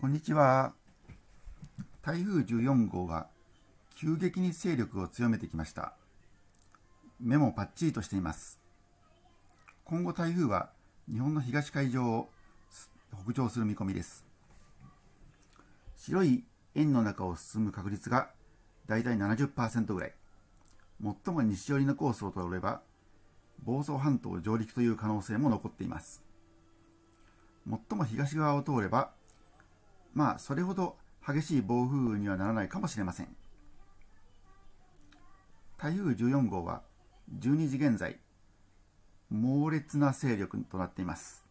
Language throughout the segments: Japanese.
こんにちは。台風14号が急激に勢力を強めてきました。目もパッチリとしています。今後台風は日本の東海上を北上する見込みです。白い円の中を進む確率がだいたい70%ぐらい。最も西寄りのコースを通れば、房総半島上陸という可能性も残っています。最も東側を通れば、まあ、それほど激しい暴風雨にはならないかもしれません。台風14号は12時現在、猛烈な勢力となっています。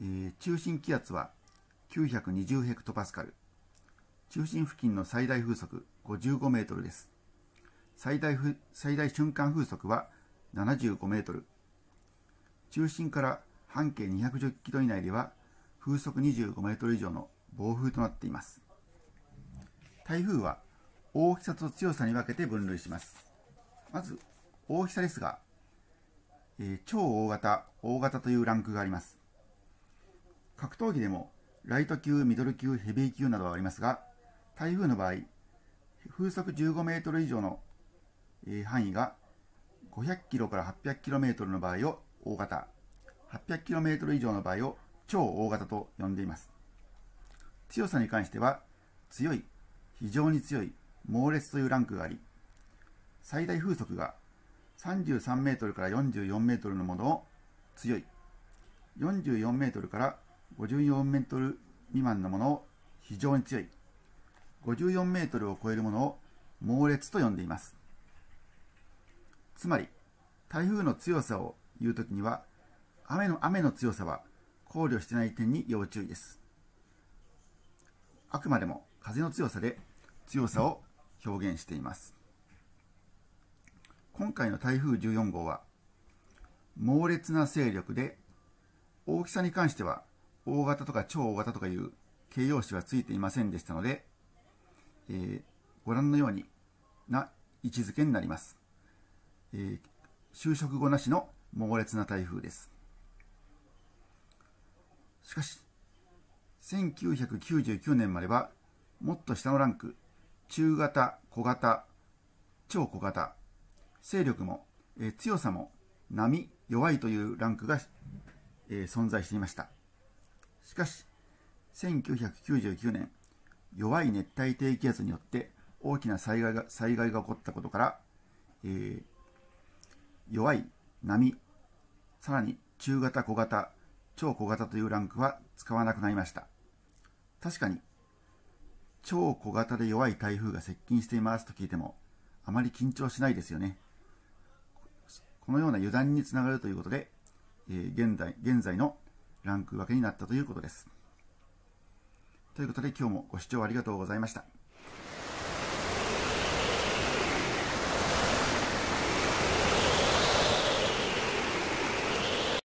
えー、中心気圧は920ヘクトパスカル。中心付近の最大風速55メートルです。最大最大瞬間風速は75メートル。中心から半径210キロ以内では風速25メートル以上の暴風となっています台風は大きさと強さに分けて分類しますまず大きさですが、えー、超大型大型というランクがあります格闘技でもライト級ミドル級ヘビー級などはありますが台風の場合風速15メートル以上の、えー、範囲が500キロから800キロメートルの場合を大型800キロメートル以上の場合を超大型と呼んでいます強さに関しては強い非常に強い猛烈というランクがあり最大風速が33メートルから44メートルのものを強い44メートルから54メートル未満のものを非常に強い54メートルを超えるものを猛烈と呼んでいますつまり台風の強さを言うときには雨の雨の強さは考慮してない点に要注意です。あくまでも風の強さで強さを表現しています。今回の台風14号は猛烈な勢力で大きさに関しては大型とか超大型とかいう形容詞はついていませんでしたので、えー、ご覧のようにな位置づけになります、えー、就職後なしの猛烈な台風ですしかし、1999年までは、もっと下のランク、中型、小型、超小型、勢力も、えー、強さも、波、弱いというランクが、えー、存在していました。しかし、1999年、弱い熱帯低気圧によって大きな災害が災害が起こったことから、えー、弱い波、さらに中型、小型、超小型というランクは使わなくなりました。確かに、超小型で弱い台風が接近していますと聞いても、あまり緊張しないですよね。このような油断につながるということで、えー、現在現在のランク分けになったということです。ということで今日もご視聴ありがとうございました。